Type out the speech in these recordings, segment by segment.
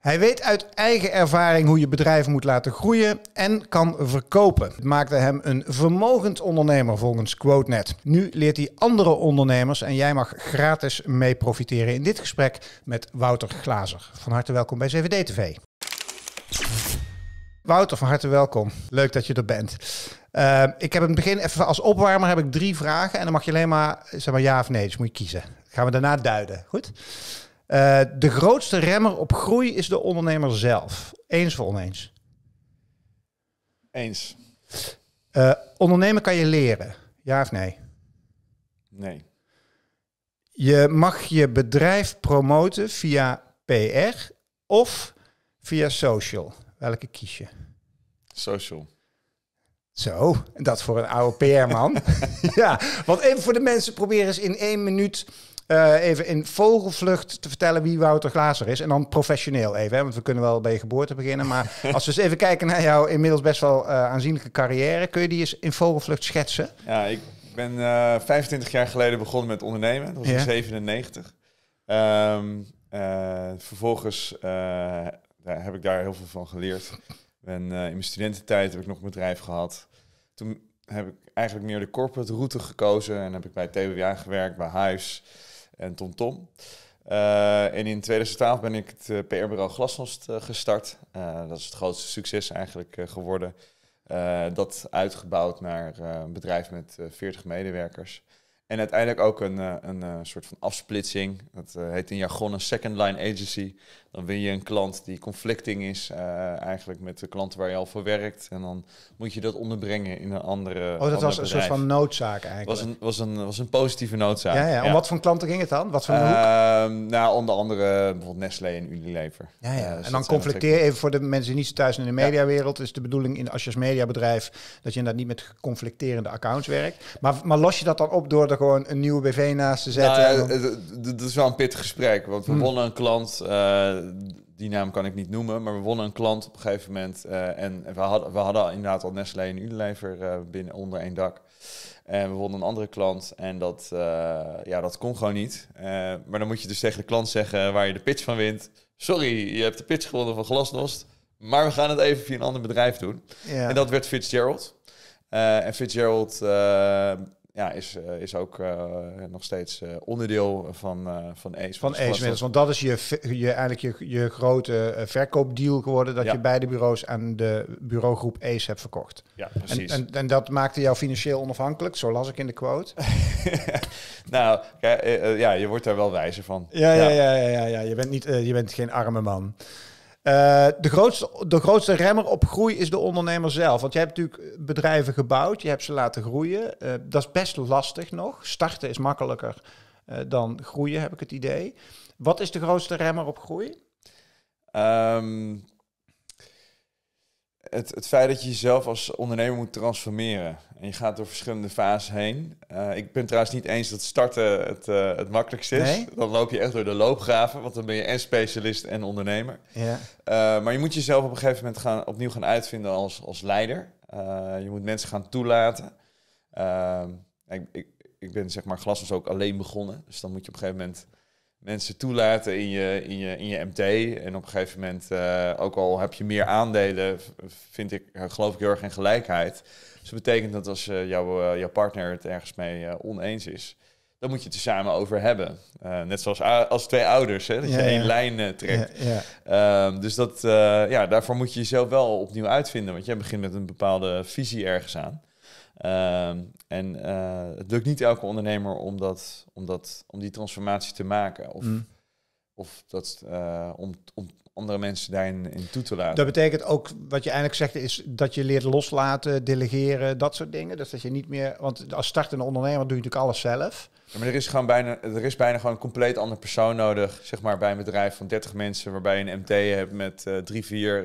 Hij weet uit eigen ervaring hoe je bedrijven moet laten groeien en kan verkopen. Het maakte hem een vermogend ondernemer volgens QuoteNet. Nu leert hij andere ondernemers en jij mag gratis mee profiteren in dit gesprek met Wouter Glazer. Van harte welkom bij CVD TV. Wouter, van harte welkom. Leuk dat je er bent. Eh, ik heb in het begin even als opwarmer heb ik drie vragen en dan mag je alleen maar, zeg maar ja of nee, dus moet je kiezen. gaan we daarna duiden. Goed? Eh, de grootste remmer op groei is de ondernemer zelf. Eens of oneens? Eens. Eh, ondernemen kan je leren, ja of nee? Nee. Je mag je bedrijf promoten via PR of via social. Welke kies je? Social. Zo, dat voor een oude PR-man. ja, want even voor de mensen, proberen eens in één minuut eh, even in vogelvlucht te vertellen wie Wouter Glazer is. En dan professioneel even, hè? want we kunnen wel bij je geboorte beginnen. Maar als we eens even kijken naar jouw inmiddels best wel eh, aanzienlijke carrière, kun je die eens in vogelvlucht schetsen? Ja, ik ben uh, eh, 25 jaar geleden begonnen met ondernemen. Dat was in 97. Ehm, vervolgens daar heb ik daar heel veel van geleerd. En, in mijn studententijd heb ik nog een bedrijf gehad. Toen heb ik eigenlijk meer de corporate route gekozen en heb ik bij TWA gewerkt, bij Huis en TomTom. Tom. Eh, en in 2012 ben ik het eh, PR-bureau Glasnost eh, gestart. dat is het grootste succes eigenlijk geworden. dat uitgebouwd naar een bedrijf met 40 medewerkers. En uiteindelijk ook een, eh, een eh, soort van afsplitsing. Dat eh, heet in jargon een second line agency. Dan win je een klant die conflicting is eigenlijk met de klanten waar je al voor werkt. En dan moet je dat onderbrengen in een andere Oh, dat was een soort van noodzaak eigenlijk. Was een, was een, was een positieve noodzaak. Ja, ja. Om wat voor klanten ging het dan? Wat voor uh, Nou, onder andere bijvoorbeeld Nestlé en Unilever. Ja, ja. en dus dan conflicteer even voor de mensen die niet zo thuis in de mediawereld. Is de bedoeling in, als je als mediabedrijf dat je inderdaad niet met conflicterende accounts werkt. Maar, maar los je dat dan op door de gewoon een nieuwe BV naast te zetten. Nou, dat is wel een pittig gesprek. Want we hmm. wonnen een klant, eh, die naam kan ik niet noemen, maar we wonnen een klant op een gegeven moment. Eh, en we hadden, we hadden inderdaad al Nestlé en Unilever eh, binnen onder één dak. En we wonnen een andere klant en dat, ja, dat kon gewoon niet. maar dan moet je dus tegen de klant zeggen waar je de pitch van wint. Sorry, je hebt de pitch gewonnen van Glasnost, maar we gaan het even via een ander bedrijf doen. En dat werd Fitzgerald. en Fitzgerald ja, is, eh, is ook eh, nog steeds eh, onderdeel van, uh, van Ace. Van want dat is je, je, eigenlijk je, je grote verkoopdeal geworden, dat je beide bureaus aan de bureaugroep Ace hebt verkocht. Ja, precies. En, en, dat maakte jou financieel onafhankelijk, zo las ik in de quote. nou, ja, je wordt daar wel wijzer van. ja, ja, ja, ja, ja. Je, bent niet, je bent geen arme man. Eh, de, grootste, de grootste remmer op groei is de ondernemer zelf. Want je hebt natuurlijk bedrijven gebouwd, je hebt ze laten groeien. Eh, dat is best lastig nog. Starten is makkelijker eh, dan groeien, heb ik het idee. Wat is de grootste remmer op groei? Ehm, het, het feit dat je jezelf als ondernemer moet transformeren. En je gaat door verschillende fases heen. Eh, ik ben trouwens niet eens dat starten het, eh, het makkelijkste is. Dan loop je echt door de loopgraven, want dan ben je en specialist en ondernemer. Ja. Eh, maar je moet jezelf op een gegeven moment gaan, opnieuw gaan uitvinden als, als leider. je moet mensen gaan toelaten. ik, ik, ik ben zeg maar glasjes ook alleen begonnen. Dus dan moet je op een gegeven moment mensen toelaten in je, in je, in je MT. En op een gegeven moment, eh, ook al heb je meer aandelen, vind ik, eh, geloof ik heel erg in gelijkheid. Dus dat betekent dat als eh, jouw, jouw partner het ergens mee oneens is, dan moet je het er samen over hebben. net zoals als twee ouders, hè, dat je één lijn trekt. Ehm, dus dat, ja, daarvoor moet je jezelf wel opnieuw uitvinden. Want jij begint met een bepaalde visie ergens aan. Ehm, en eh, het lukt niet elke ondernemer om, dat, om, dat, om die transformatie te maken. Of, mm. of dat, eh, om, om andere mensen daarin in toe te laten. Dat betekent ook, wat je eigenlijk zegt, is dat je leert loslaten, delegeren, dat soort dingen. Dus dat je niet meer, want als startende ondernemer doe je natuurlijk alles zelf. maar er is, gewoon bijna, er is bijna gewoon een compleet ander persoon nodig, zeg maar bij een bedrijf van 30 mensen, waarbij je een MT hebt met eh, drie, vier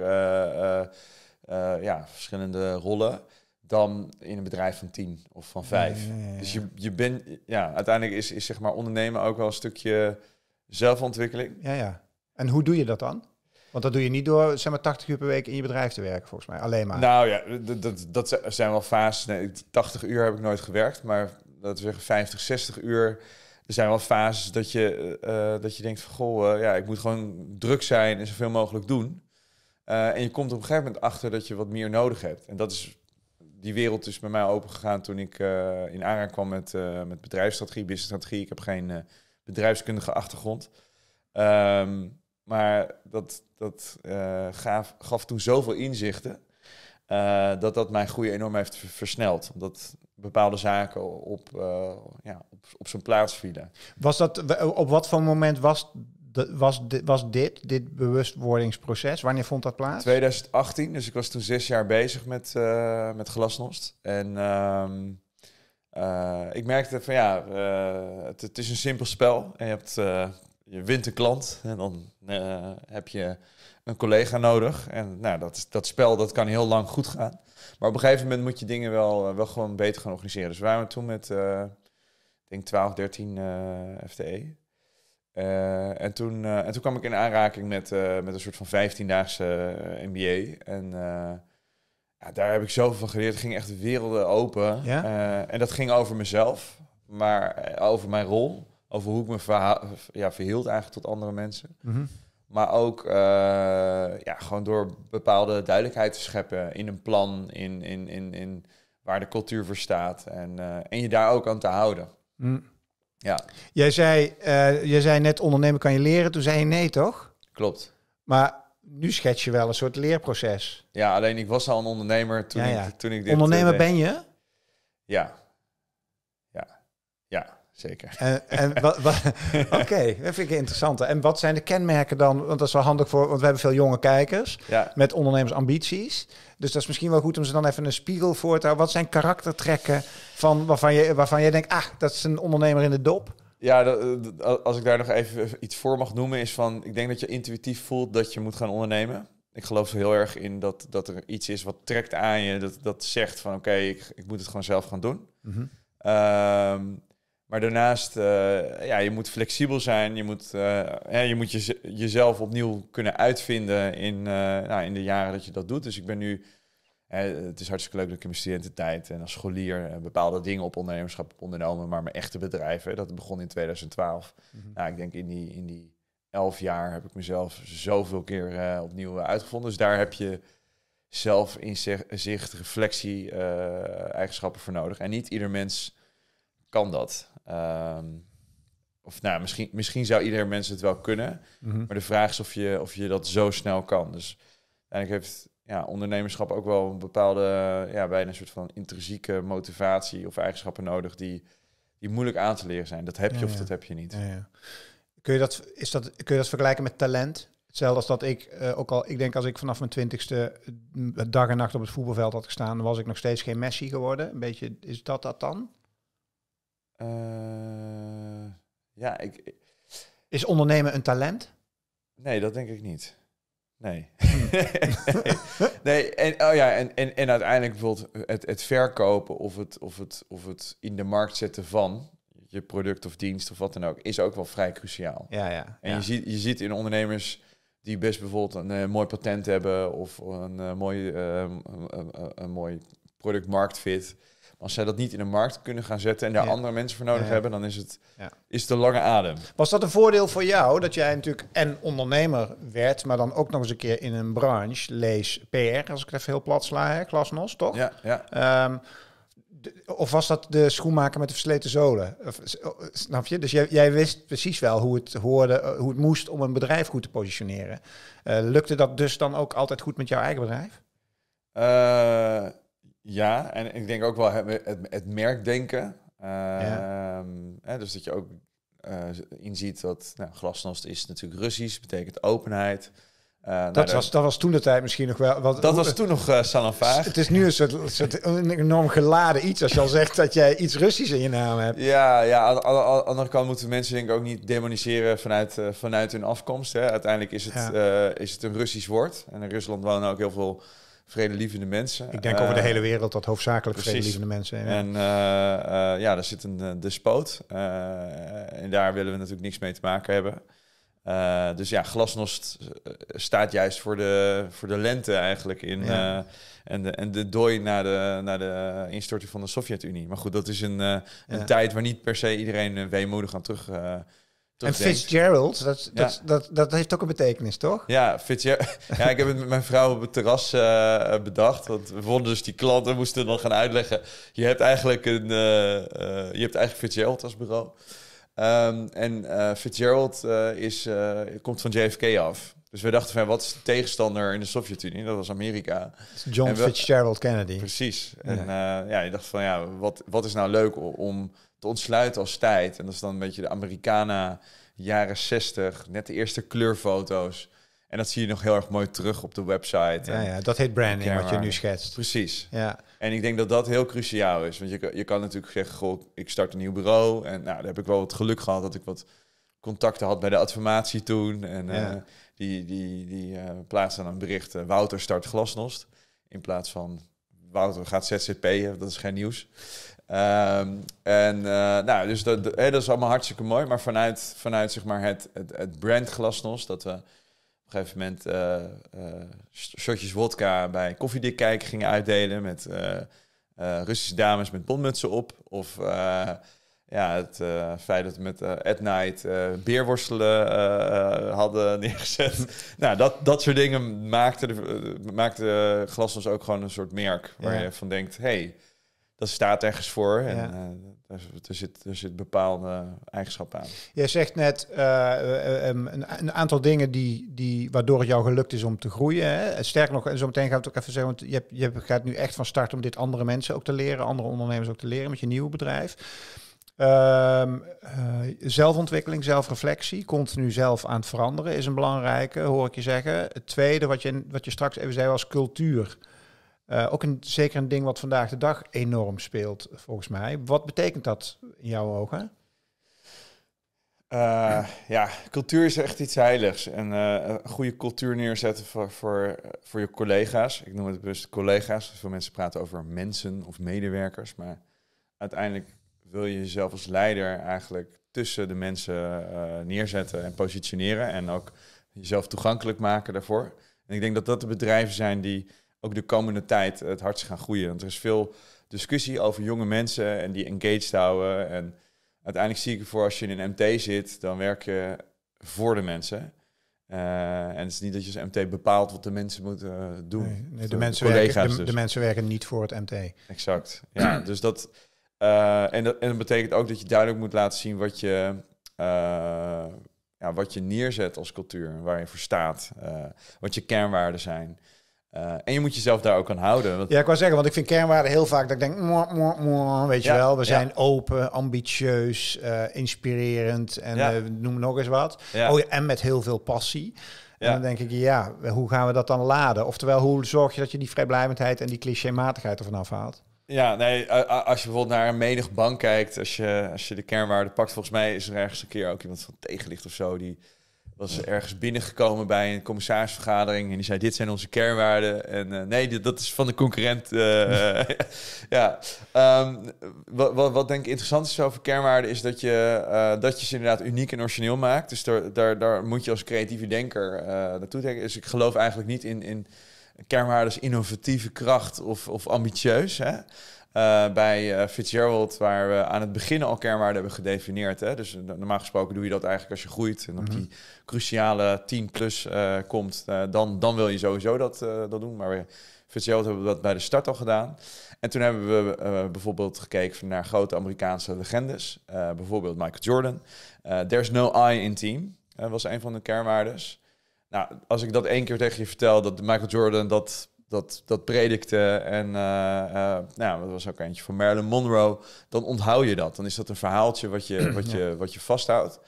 ja, verschillende rollen dan in een bedrijf van tien of van vijf. Dus je, je bent, ja, uiteindelijk is, is zeg maar ondernemen ook wel een stukje zelfontwikkeling. Ja, ja. En hoe doe je dat dan? Want dat doe je niet door zeg maar 80 uur per week in je bedrijf te werken, volgens mij. Alleen maar. Nou ja, dat, dat, dat zijn wel fases. Nee, 80 uur heb ik nooit gewerkt, maar dat we zeggen 50, 60 uur. Er zijn wel fases dat je, eh, eh, dat je denkt van goh, eh, ja, ik moet gewoon druk zijn en zoveel mogelijk doen. en je komt op een gegeven moment achter dat je wat meer nodig hebt. En dat is die wereld is bij mij opengegaan toen ik eh, in aanraking kwam met, uh, met bedrijfsstrategie, businessstrategie. Ik heb geen eh, bedrijfskundige achtergrond. Ehm, maar dat, dat gaf, gaf toen zoveel inzichten dat dat mijn groei enorm heeft versneld. Omdat bepaalde zaken op, ja, op, op zijn plaats vielen. Was dat, op wat voor moment was was, dit, was dit, dit bewustwordingsproces, wanneer vond dat plaats? 2018, dus ik was toen zes jaar bezig met, eh, met glasnost. En ehm, eh, ik merkte van ja, eh, het, het, is een simpel spel. En je, hebt, je wint een klant en dan heb je een collega nodig. En nou, dat, dat spel dat kan heel lang goed gaan. Maar op een gegeven moment moet je dingen wel, wel gewoon beter gaan organiseren. Dus we waren toen met, denk 12, 13 FTE. Eh, en, toen, eh, en toen kwam ik in aanraking met, eh, met een soort van 15-daagse MBA. En ja, daar heb ik zoveel van geleerd. Het ging echt werelden open. en dat ging over mezelf, maar over mijn rol. Over hoe ik me ja, verhield eigenlijk tot andere mensen. Mhm. Maar ook ja, gewoon door bepaalde duidelijkheid te scheppen in een plan, in, in, in, in waar de cultuur voor staat. En, en je daar ook aan te houden. Mm. Ja. Jij, zei, eh, jij zei net ondernemen kan je leren. Toen zei je nee, toch? Klopt. Maar nu schets je wel een soort leerproces. Ja, alleen ik was al een ondernemer toen, Ik, toen ik dit... Ondernemer eh, ben je? Ja, zeker. En, en Oké, okay, dat vind ik interessant. En wat zijn de kenmerken dan? Want dat is wel handig voor, want we hebben veel jonge kijkers met ondernemersambities. Dus dat is misschien wel goed om ze dan even een spiegel voor te houden. Wat zijn karaktertrekken van waarvan, je, waarvan jij denkt, ah, dat is een ondernemer in de dop? Ja, dat, als ik daar nog even iets voor mag noemen, is van ik denk dat je intuïtief voelt dat je moet gaan ondernemen. Ik geloof zo heel erg in dat, dat er iets is wat trekt aan je, dat, dat zegt van oké, ik, ik moet het gewoon zelf gaan doen. Mhm. Ehm, maar daarnaast, eh, ja, je moet flexibel zijn. Je moet, ja, eh, je moet jezelf opnieuw kunnen uitvinden in, eh, nou, in de jaren dat je dat doet. Dus ik ben nu, het is hartstikke leuk dat ik in mijn studententijd en als scholier bepaalde dingen op ondernemerschap heb ondernomen. Maar mijn echte bedrijven, dat begon in 2012. Mhm. Nou, ik denk in die, in die elf jaar heb ik mezelf zoveel keer opnieuw uitgevonden. Dus daar heb je zelf inzicht, reflectie, eigenschappen voor nodig. En niet ieder mens kan dat. Ehm, of nou, misschien, misschien zou ieder mens het wel kunnen. Mhm. Maar de vraag is of je, of je dat zo snel kan. Dus ik heeft ja, ondernemerschap ook wel een bepaalde, ja, bijna een soort van intrinsieke motivatie of eigenschappen nodig die, die moeilijk aan te leren zijn. Dat heb je of dat heb je niet. Ja, kun, je dat, is dat, kun je dat vergelijken met talent? Hetzelfde als dat ik, eh, ook al, ik denk als ik vanaf mijn twintigste dag en nacht op het voetbalveld had gestaan, was ik nog steeds geen Messi geworden. Een beetje, is dat dat dan? Eh, ja, ik, Is ondernemen een talent? Nee, dat denk ik niet. Nee. Hmm. nee. en, oh ja, en, en, en uiteindelijk bijvoorbeeld het, het verkopen of het, of, het, of het in de markt zetten van je product of dienst of wat dan ook, is ook wel vrij cruciaal. Ja, ja. En Je, ziet, je ziet in ondernemers die best bijvoorbeeld een eh, mooi patent hebben of een, eh, mooi, een, mooi product market fit als zij dat niet in de markt kunnen gaan zetten en daar andere mensen voor nodig hebben, dan is het, ja. is de lange adem. Was dat een voordeel voor jou dat jij natuurlijk en ondernemer werd, maar dan ook nog eens een keer in een branche, lees PR, als ik het even heel plat sla, hè, Klasnos, toch? Ja, ja. Ehm, of was dat de schoenmaker met de versleten zolen? snap je? Dus jij, wist precies wel hoe het, hoorde, eh, hoe het moest om een bedrijf goed te positioneren. Uh, lukte dat dus dan ook altijd goed met jouw eigen bedrijf? Eh, ja, en ik denk ook wel het, het, merkdenken. Ehm, dus dat je ook uh, inziet dat nou, glasnost is natuurlijk Russisch, betekent openheid. Eh, nou, dat, was, dat was toen de tijd misschien nog wel. dat was toen nog uh, Het is nu een enorm geladen iets als je al zegt dat jij iets Russisch in je naam hebt. Ja, ja aan, de andere kant moeten mensen denk ik ook niet demoniseren vanuit, vanuit hun afkomst. Hè. Uiteindelijk is het, is het een Russisch woord. En in Rusland wonen ook heel veel vredelievende mensen. Ik denk over de eh, hele wereld dat hoofdzakelijk precies. vredelievende mensen. zijn. En eh, eh, ja, daar zit een despoot. en daar willen we natuurlijk niks mee te maken hebben. dus ja, glasnost staat juist voor de, voor de lente eigenlijk in. en, de, en de dooi naar de, naar de instorting van de Sovjet-Unie. Maar goed, dat is een, een tijd waar niet per se iedereen weemoedig aan terug en Fitzgerald, dat, dat, dat, dat, heeft ook een betekenis, toch? Ja, Fitzgerald. ja, ik heb het met mijn vrouw op het terras eh, bedacht. Want we vonden dus die klanten, moesten dan gaan uitleggen. Je hebt eigenlijk, een, eh, eh, je hebt eigenlijk Fitzgerald als bureau. Ehm, en Fitzgerald is, komt van JFK af. Dus we dachten van, wat is de tegenstander in de Sovjet-Unie? Dat was Amerika. John Fitzgerald Kennedy. Precies. En ja. ja, je dacht van, ja, wat, wat is nou leuk om te ontsluiten als tijd. En dat is dan een beetje de Americana jaren 60, net de eerste kleurfoto's. En dat zie je nog heel erg mooi terug op de website. Ja, ja dat heet branding, wat je nu schetst. Precies. Ja. En ik denk dat dat heel cruciaal is. Want je, je kan natuurlijk zeggen, goh, ik start een nieuw bureau. En nou, daar heb ik wel wat geluk gehad dat ik wat contacten had bij de adformatie toen. En eh, die, die, die uh, plaatsen dan een bericht, eh, Wouter start glasnost. In plaats van Wouter gaat ZZP'en, dat is geen nieuws. Um, en eh, nou, dus dat, dat is allemaal hartstikke mooi. Maar vanuit, vanuit zeg maar het, het, het brand dat we op een gegeven moment uh, uh, shotjes wodka bij koffiedik kijken gingen uitdelen met Russische dames met bonmutsen op. Of ja, het feit dat we met at night beerworstelen hadden neergezet. nou, dat, dat soort dingen maakte, de, maakte ook gewoon een soort merk waar je van denkt, Hey, dat staat ergens voor en er, eh, zit, er zit bepaalde eigenschappen aan. Jij zegt net eh, eh, een, aantal dingen die, die, waardoor het jou gelukt is om te groeien. Hè? Sterker nog, en zo meteen gaan we het ook even zeggen, want je, je gaat nu echt van start om dit andere mensen ook te leren, andere ondernemers ook te leren met je nieuwe bedrijf. Ehm, zelfontwikkeling, zelfreflectie, continu zelf aan het veranderen is een belangrijke, hoor ik je zeggen. Het tweede wat je, wat je straks even zei was cultuur. Eh, ook een, zeker een ding wat vandaag de dag enorm speelt, volgens mij. Wat betekent dat in jouw ogen? Eh, ja, cultuur is echt iets heiligs. En eh, een goede cultuur neerzetten voor, voor, voor je collega's. Ik noem het best collega's. Veel mensen praten over mensen of medewerkers. Maar uiteindelijk wil je jezelf als leider eigenlijk tussen de mensen neerzetten en positioneren. En ook jezelf toegankelijk maken daarvoor. En ik denk dat dat de bedrijven zijn die ook de komende tijd het hardst gaan groeien. Want er is veel discussie over jonge mensen en die engaged houden. En uiteindelijk zie ik ervoor als je in een MT zit, dan werk je voor de mensen. Eh, en het is niet dat je als MT bepaalt wat de mensen moeten eh, doen. de, mensen werken, dus. de, mensen werken niet voor het MT. Exact. Ja, dus eh, dat, en, dat, betekent ook dat je duidelijk moet laten zien wat je, ja, wat je neerzet als cultuur, waar je voor staat, wat je kernwaarden zijn. Eh, en je moet jezelf daar ook aan houden. Want... Ja, ik wou zeggen, want ik vind kernwaarden heel vaak dat ik denk, weet je wel, we zijn open, ambitieus, eh, inspirerend en ja. uh, noem nog eens wat. Oh, en met heel veel passie. En dan denk ik, ja, hoe gaan we dat dan laden? Oftewel, hoe zorg je dat je die vrijblijvendheid en die clichématigheid ervan afhaalt? Ja, nee, als je bijvoorbeeld naar een menig bank kijkt, als je, als je de kernwaarden pakt, volgens mij is er ergens een keer ook iemand van tegenlicht of zo die was ergens binnengekomen bij een commissarisvergadering en die zei: Dit zijn onze kernwaarden. En eh, nee, dat is van de concurrent. Eh, ja. wat, ehm, wat, wat, denk ik interessant is over kernwaarden, is dat je, eh, dat je ze inderdaad uniek en origineel maakt. Dus daar, daar, daar moet je als creatieve denker naartoe denken. Dus ik geloof eigenlijk niet in, in kernwaarden innovatieve kracht of, of ambitieus. Hè? Eh, bij uh, Fitzgerald, waar we aan het begin al kernwaarden hebben gedefinieerd. Hè? Dus normaal gesproken doe je dat eigenlijk als je groeit en op mhm. die cruciale 10 plus eh, komt, dan, dan wil je sowieso dat, dat doen. Maar we, Fitzgerald hebben we dat bij de start al gedaan. En toen hebben we bijvoorbeeld gekeken naar grote Amerikaanse legendes, bijvoorbeeld Michael Jordan. There's no I in team was een van de kernwaardes. Nou, als ik dat één keer tegen je vertel, dat Michael Jordan dat dat, dat predikte. En uh, nou, dat was ook eentje van Marilyn Monroe. Dan onthoud je dat. Dan is dat een verhaaltje wat je, wat je, wat je vasthoudt.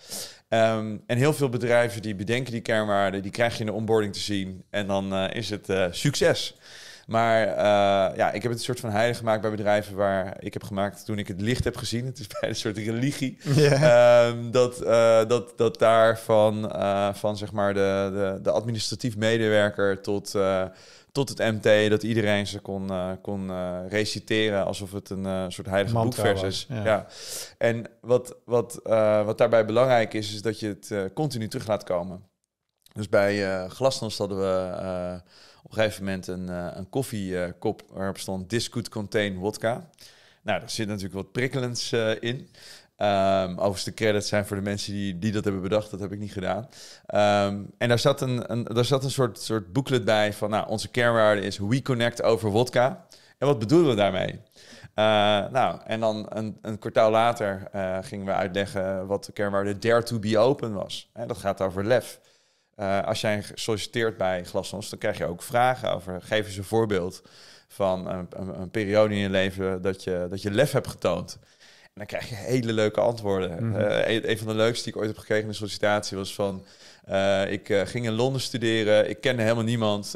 Ehm, en heel veel bedrijven die bedenken die kernwaarden, die krijg je in de onboarding te zien. En dan eh, is het succes. Maar ja, ik heb het een soort van heilig gemaakt bij bedrijven waar ik heb gemaakt toen ik het licht heb gezien. Het is bij een soort religie. Ehm, dat, uh, dat, dat daar van, van zeg maar de, de, de administratief medewerker tot tot het MT, dat iedereen ze kon, eh, kon eh, reciteren alsof het een eh, soort heilige boekvers is. Ja. En wat, wat, wat daarbij belangrijk is, is dat je het continu terug laat komen. Dus bij Glasnost hadden we op een gegeven moment een, een koffiekop waarop stond This could contain wodka. Nou, daar zit natuurlijk wat prikkelends in. Um, overigens, de credits zijn voor de mensen die, die dat hebben bedacht. Dat heb ik niet gedaan. Ehm, en daar zat een, daar zat een soort, soort booklet bij van... Nou, onze kernwaarde is We Connect over wodka. En wat bedoelen we daarmee? Eh, nou, en dan een, een kwartaal later eh, gingen we uitleggen wat de kernwaarde Dare to be open was. En dat gaat over lef. Eh, als jij solliciteert bij Glassons, dan krijg je ook vragen over. Geef eens een voorbeeld van een, een, een periode in je leven dat je, dat je lef hebt getoond dan krijg je hele leuke antwoorden. Mm een, van de leukste die ik ooit heb gekregen in een sollicitatie was van... Eh, ik eh, ging in Londen studeren, ik kende helemaal niemand.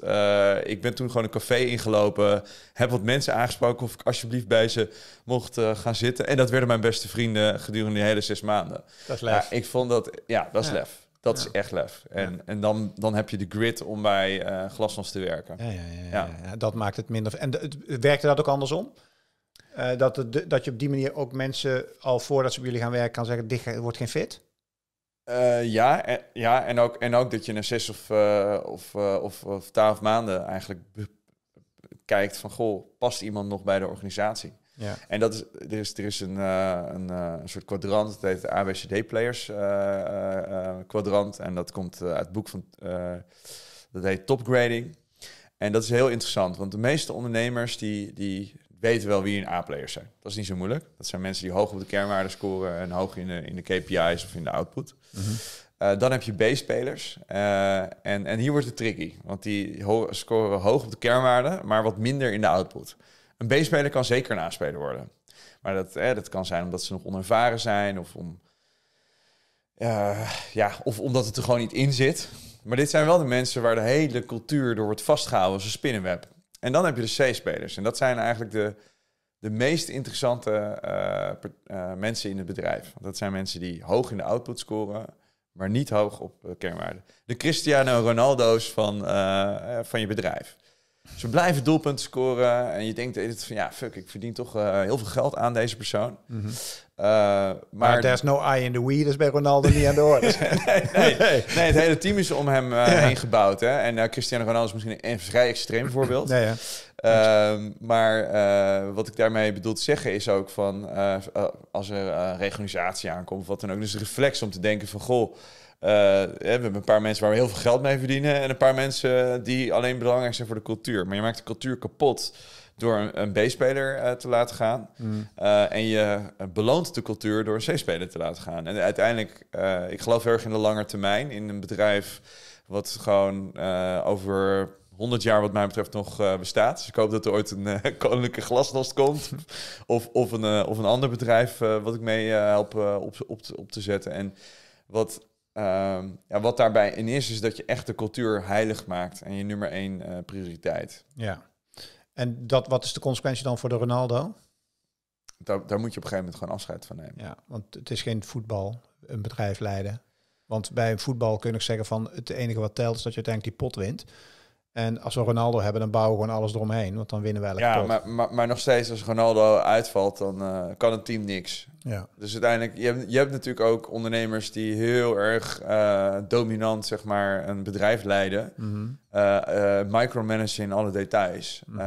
ik ben toen gewoon een café ingelopen. Heb wat mensen aangesproken of ik alsjeblieft bij ze mocht gaan zitten. En dat werden mijn beste vrienden gedurende de hele zes maanden. Dat is lef. ik vond dat... Ja, dat is lef. Dat is echt lef. En, en dan, dan heb je de grit om bij Glasnost te werken. Ja, dat maakt het minder... En werkte dat ook andersom? Eh, dat, dat je op die manier ook mensen al voordat ze bij jullie gaan werken kan zeggen, dit wordt geen fit? Eh, ja, en, ja en, ook, en ook dat je na zes of, eh, of, of, of twaalf maanden eigenlijk kijkt van, goh, past iemand nog bij de organisatie? Ja. En dat is, er is, er is een, een, soort kwadrant, dat heet ABCD-players kwadrant. En dat komt uit het boek van, dat heet Topgrading. En dat is heel interessant, want de meeste ondernemers die, die weten wel wie een A-players zijn. Dat is niet zo moeilijk. Dat zijn mensen die hoog op de kernwaarden scoren en hoog in de, in de KPI's of in de output. Mhm. Eh, dan heb je B-spelers. Eh, en, en hier wordt het tricky, want die scoren hoog op de kernwaarde, maar wat minder in de output. Een B-speler kan zeker een A-speler worden. Maar dat, eh, dat kan zijn omdat ze nog onervaren zijn of, om, ja, of omdat het er gewoon niet in zit. Maar dit zijn wel de mensen waar de hele cultuur door wordt vastgehouden als een spinnenweb. En dan heb je de C-spelers. En dat zijn eigenlijk de, de meest interessante eh, eh, mensen in het bedrijf. Want dat zijn mensen die hoog in de output scoren, maar niet hoog op uh, eh, kernwaarde. De Cristiano Ronaldo's van, van je bedrijf. Ze blijven doelpunten scoren en je denkt van ja, fuck, ik verdien toch heel veel geld aan deze persoon. Mm eh, maar, maar there's no eye in the weed, dus bij Ronaldo niet aan de orde. nee, nee, nee, het hele team is om hem eh, heen gebouwd. Hè? En eh, Cristiano Ronaldo is misschien een vrij extreem voorbeeld. ja. Ehm, maar wat ik daarmee bedoel te zeggen is ook van als er reorganisatie aankomt of wat dan ook. Dus een reflex om te denken van goh, we hebben een paar mensen waar we heel veel geld mee verdienen en een paar mensen die alleen belangrijk zijn voor de cultuur. Maar je maakt de cultuur kapot door een, een B-speler eh, te laten gaan. Mm. Eh, en je eh, beloont de cultuur door een C-speler te laten gaan. En uiteindelijk, uh, ik geloof heel erg in de lange termijn, in een bedrijf wat gewoon over 100 jaar wat mij betreft nog bestaat. Dus ik hoop dat er ooit een koninklijke glasnost komt. of, of, een, of een ander bedrijf wat ik mee help op, op, te, op te zetten. En wat ehm, ja, wat daarbij in is, is dat je echt de cultuur heilig maakt en je nummer één prioriteit. Ja. En dat, wat is de consequentie dan voor de Ronaldo? Daar, daar moet je op een gegeven moment gewoon afscheid van nemen. Ja, want het is geen voetbal, een bedrijf leiden. Want bij een voetbal kun ik zeggen van het enige wat telt is dat je uiteindelijk die pot wint. En als we Ronaldo hebben, dan bouwen we gewoon alles eromheen. Want dan winnen we wel. Ja, maar, maar, nog steeds als Ronaldo uitvalt, dan eh, kan het team niks. Ja. Dus uiteindelijk, je hebt, je hebt natuurlijk ook ondernemers die heel erg eh, dominant zeg maar, een bedrijf leiden. Mm in alle details. Mhm.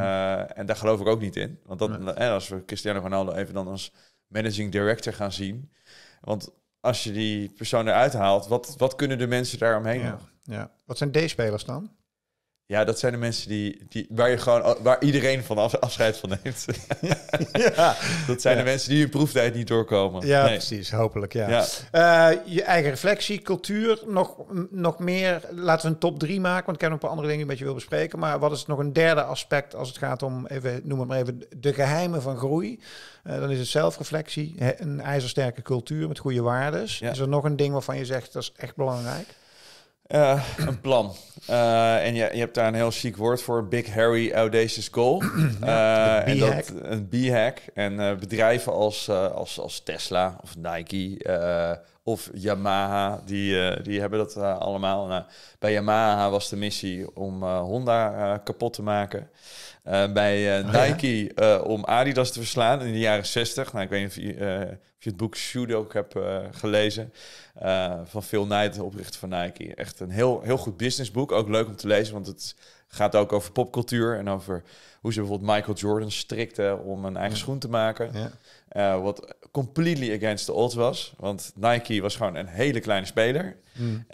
en daar geloof ik ook niet in. Want dat, en als we Cristiano Ronaldo even dan als managing director gaan zien. Want als je die persoon eruit haalt, wat, wat kunnen de mensen daaromheen ja. Ja. Wat zijn D-spelers dan? Ja, dat zijn de mensen die, die, waar, je gewoon, waar iedereen van afscheid van neemt. ja. Dat zijn de mensen die hun proeftijd niet doorkomen. Ja, precies. Hopelijk, ja. Eh, je eigen reflectie, cultuur, nog, nog meer. Laten we een top drie maken, want ik heb nog een paar andere dingen die ik met je wil bespreken. Maar wat is nog een derde aspect als het gaat om, even, noem het maar even, de geheimen van groei? Eh, dan is het zelfreflectie, een ijzersterke cultuur met goede waarden. Is er nog een ding waarvan je zegt, dat is echt belangrijk? Eh, een plan. Eh, en je, je, hebt daar een heel chic woord voor, Big Harry Audacious Goal. Eh, een B-hack. En bedrijven als, als, als Tesla of Nike of Yamaha, die, die hebben dat allemaal. Nou, bij Yamaha was de missie om Honda kapot te maken. Eh, bij eh, oh, Nike eh, om Adidas te verslaan in de jaren 60. Nou, ik weet niet of je, het boek Judo ook hebt gelezen. van Phil Knight, de oprichter van Nike. Echt een heel, heel goed businessboek. Ook leuk om te lezen, want het gaat ook over popcultuur. En over hoe ze bijvoorbeeld Michael Jordan strikte om een eigen schoen te maken. Ja. wat completely against the odds was. Want Nike was gewoon een hele kleine speler. Mm.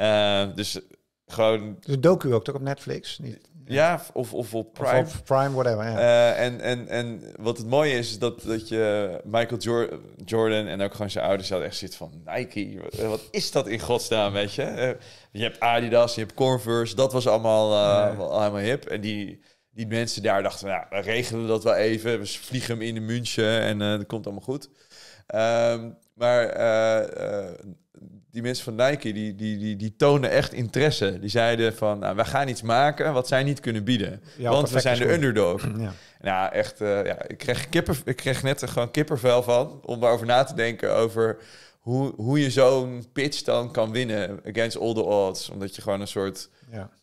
dus gewoon... de docu ook, toch op Netflix? Niet? Ja, of, of op Prime. Of Prime, whatever. Eh, en, en, en wat het mooie is, dat, dat je Michael Jordan en ook gewoon zijn ouders hadden echt zit van Nike. Eh, wat is dat in godsnaam, weet je? Eh, je hebt Adidas, je hebt Converse. Dat was allemaal, allemaal hip. En die, die mensen daar dachten, nou, we regelen dat wel even. We vliegen hem in de München en dat komt allemaal goed. Ehm, maar die mensen van Nike, die, die, die, die toonden echt interesse. Die zeiden van, nou, wij gaan iets maken wat zij niet kunnen bieden. want we zijn de underdog. Ja. Nou, echt, eh, ja, ik, kreeg kippen, ik kreeg net er gewoon kippervel van... om daarover na te denken over hoe, hoe je zo'n pitch dan kan winnen... against all the odds. Omdat je gewoon een soort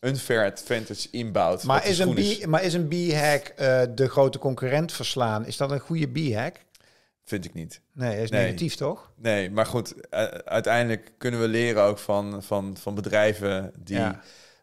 unfair advantage inbouwt. Maar is, een B, maar is een B-hack eh, de grote concurrent verslaan? Is dat een goede B-hack? Vind ik niet. Nee, hij is negatief toch? Nee, maar goed, uiteindelijk kunnen we leren ook van, van, van bedrijven die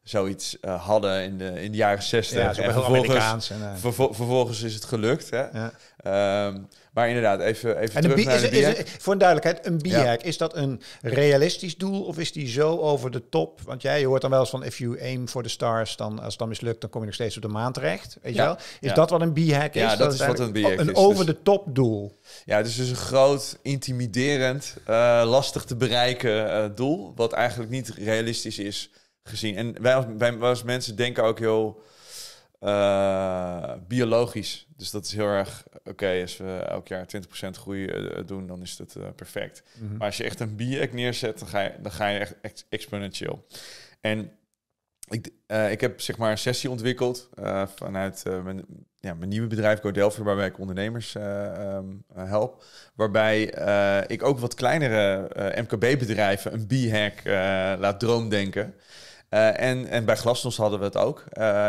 zoiets eh, hadden in de, in de jaren zestig. Ja, en, vervolgens, en eh, vervolgens, is het gelukt. Hè? Ja. Ehm, maar inderdaad, even, even terug naar Voor een duidelijkheid, een b is dat een realistisch doel of is die zo over de top? Want jij je hoort dan wel eens van, if you aim for the stars, dan, als het dan mislukt, dan kom je nog steeds op de maan terecht. Weet je wel? Is dat wat een b is? Ja, dat, is wat een is. Een over dus- de top doel. Ja, dus is dus een groot, intimiderend, eh, lastig te bereiken eh, doel, wat eigenlijk niet realistisch is gezien. En wij als, wij als mensen denken ook heel... Eh, biologisch. Dus dat is heel erg oké, als we elk jaar 20% groei eh, doen, dan is dat eh, perfect. Mhm. Maar als je echt een b e neerzet, dan ga je, dan ga je echt exponentieel. En ik, eh, ik heb zeg maar een sessie ontwikkeld vanuit mijn, ja, mijn nieuwe bedrijf Godelver, waarbij ik ondernemers ehm, help. Waarbij ik ook wat kleinere MKB-bedrijven een B-hack e laat droomdenken. en, en bij Glasnos hadden we het ook.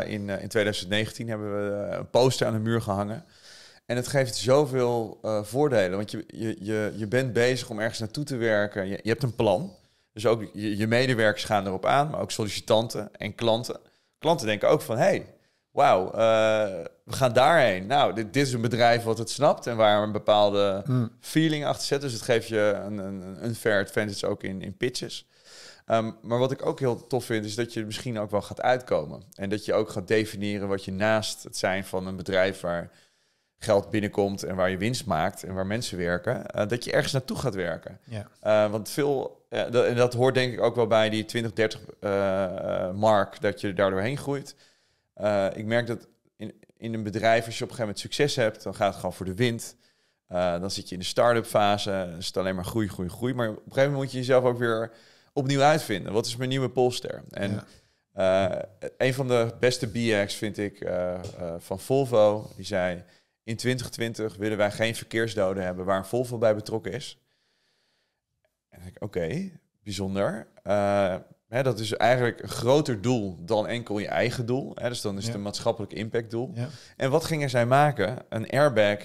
in, in 2019 hebben we een poster aan de muur gehangen. En het geeft zoveel eh, voordelen, want je, je, je, je bent bezig om ergens naartoe te werken. Je, je hebt een plan. Dus ook je, je, medewerkers gaan erop aan, maar ook sollicitanten en klanten. Klanten denken ook van, hé, hey, wauw, eh, we gaan daarheen. Nou, dit, dit, is een bedrijf wat het snapt en waar een bepaalde hmm. feeling achter zit. Dus het geeft je een, een, een fair advantage ook in, in pitches. Ehm, maar wat ik ook heel tof vind, is dat je misschien ook wel gaat uitkomen. En dat je ook gaat definiëren wat je naast het zijn van een bedrijf waar geld binnenkomt en waar je winst maakt en waar mensen werken, eh, dat je ergens naartoe gaat werken. Ja. Eh, want veel, eh, dat, en dat hoort denk ik ook wel bij die 20, 30 mark, dat je daar doorheen groeit. ik merk dat in, in een bedrijf, als je op een gegeven moment succes hebt, dan gaat het gewoon voor de wind. dan zit je in de start-up fase, is het alleen maar groei, groei, groei. Maar op een gegeven moment moet je jezelf ook weer opnieuw uitvinden. Wat is mijn nieuwe polster? En een van de beste BX vind ik van Volvo. Die zei: in 2020 willen wij geen verkeersdoden hebben waar een Volvo bij betrokken is. En ik, oké, bijzonder. Uh, hè, dat is eigenlijk een groter doel dan enkel je eigen doel. Hè, dus dan is het een maatschappelijk impactdoel. En wat gingen zij maken? Een airbag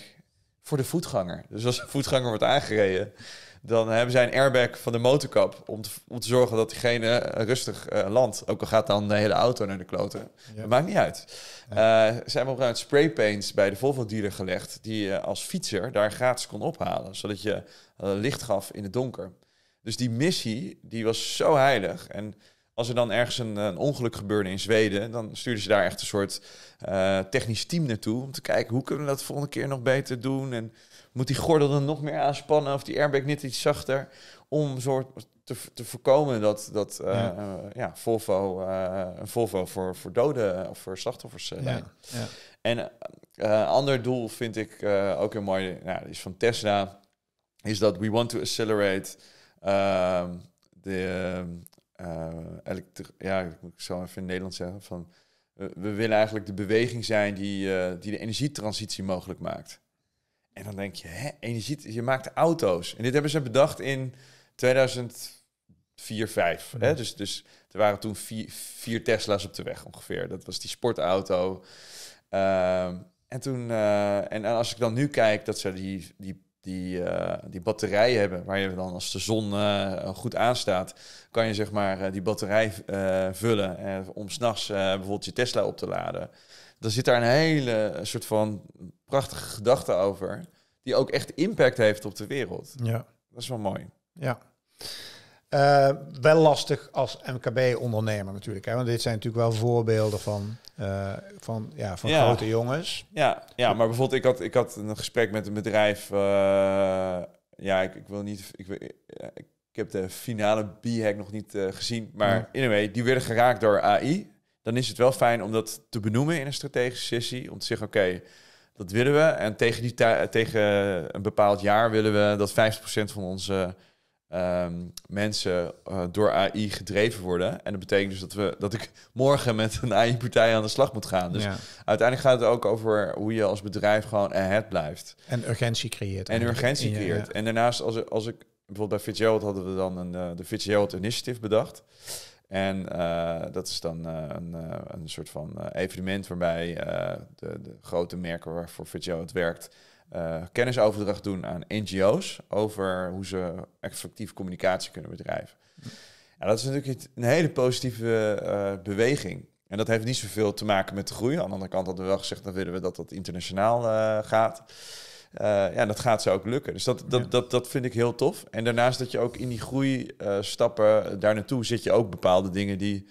voor de voetganger. Dus als een voetganger wordt aangereden, dan hebben zij een airbag van de motorkap. Om te, om te zorgen dat diegene eh, rustig uh, landt. Ook al gaat dan de hele auto naar de kloten. maakt niet uit. Uh, ze hebben op een paints bij de Volvo dealer gelegd. Die je als fietser daar gratis kon ophalen. Zodat je licht gaf in het donker. Dus die missie, die was zo heilig. En als er dan ergens een, een, ongeluk gebeurde in Zweden, dan stuurden ze daar echt een soort technisch team naartoe om te kijken hoe kunnen we dat volgende keer nog beter doen en moet die gordel dan nog meer aanspannen of die airbag net iets zachter om soort te, te voorkomen dat, dat eh, eh, ja. Volvo, eh, een Volvo voor, voor doden of voor slachtoffers ja. En een ander doel vind ik ook heel mooi, nou, is van Tesla, is dat we want to accelerate ehm, de ja, ik zou even in het Nederlands zeggen van we willen eigenlijk de beweging zijn die, die de energietransitie mogelijk maakt. En dan denk je, hè, energie, je maakt auto's. En dit hebben ze bedacht in 2004, 5. Hè? Mm. Dus, dus er waren toen vier, vier, Tesla's op de weg ongeveer. Dat was die sportauto. Ehm, en toen, eh, en, als ik dan nu kijk dat ze die, die, die, eh, die batterij hebben, waar je dan als de zon eh, goed aanstaat, kan je zeg maar die batterij vullen om s'nachts bijvoorbeeld je Tesla op te laden dan zit daar een hele soort van prachtige gedachte over. Die ook echt impact heeft op de wereld. Ja. Dat is wel mooi. Ja. Eh, wel lastig als MKB-ondernemer natuurlijk. Hè? Want dit zijn natuurlijk wel voorbeelden van, eh, van, ja, van grote jongens. Ja, ja, maar bijvoorbeeld, ik had, ik had een gesprek met een bedrijf. Eh, ja, ik, ik, wil niet. Ik, ik heb de finale B-hack nog niet gezien. Maar anyway, die werden geraakt door AI dan is het wel fijn om dat te benoemen in een strategische sessie. Om te zeggen, oké, dat willen we. En tegen, die tegen een bepaald jaar willen we dat 50% van onze ehm, mensen eh, door AI gedreven worden. En dat betekent dus dat, we, dat ik morgen met een AI-partij aan de slag moet gaan. Dus uiteindelijk gaat het ook over hoe je als bedrijf gewoon het blijft. En urgentie creëert. En urgentie creëert. En daarnaast, als, als ik bijvoorbeeld bij Fitzgerald hadden we dan een, eh, de Fitzgerald Initiative bedacht. En eh, dat is dan eh, een, eh, een soort van evenement waarbij de, de, grote merken waarvoor Fitjo het werkt, kennisoverdracht doen aan NGO's over hoe ze effectief communicatie kunnen bedrijven. En dat is natuurlijk een hele positieve beweging. En dat heeft niet zoveel te maken met de groei. Aan de andere kant hadden we wel gezegd, dat willen we dat dat internationaal uh, gaat. Eh, ja, dat gaat ze ook lukken. Dus dat, dat, dat, dat vind ik heel tof. En daarnaast dat je ook in die groeistappen eh, daar naartoe zit je ook bepaalde dingen die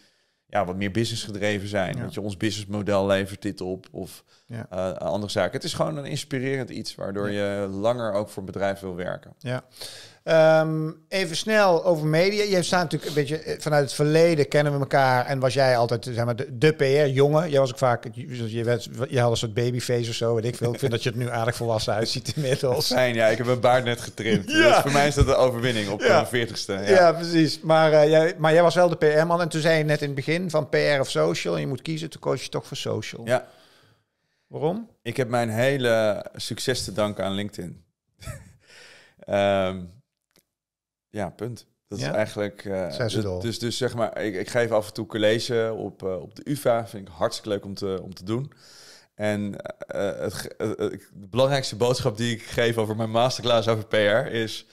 ja, wat meer business gedreven zijn. Dat je ons businessmodel levert dit op of eh, andere zaken. Het is gewoon een inspirerend iets waardoor je langer ook voor een bedrijf wil werken. Ja, Ehm, even snel over media. Je staat natuurlijk een beetje eh, vanuit het verleden kennen we elkaar. En was jij altijd eh, zeg maar, de, PR-jongen? Jij was ook vaak, je, werd, je had een soort babyface of zo. En ik, vind, ik vind dat je het nu aardig volwassen uitziet inmiddels. Zijn. ja. Ik heb mijn baard net getrimd. Dus voor mij is dat de overwinning op mijn de 40ste. Ja, precies. Maar, eh, jij, maar jij was wel de PR-man. En toen zei je net in het begin van PR of social. En je moet kiezen. Toen koos je toch voor social. Ja. Waarom? Ik heb mijn hele succes te danken aan LinkedIn. um, Ja, punt. Dat is eigenlijk. Uh, dus, dus, dus zeg maar, ik, ik geef af en toe college op, eh, op de UVA. Vind ik hartstikke leuk om te, om te doen. En eh, het, de belangrijkste boodschap die ik geef over mijn masterclass over PR is: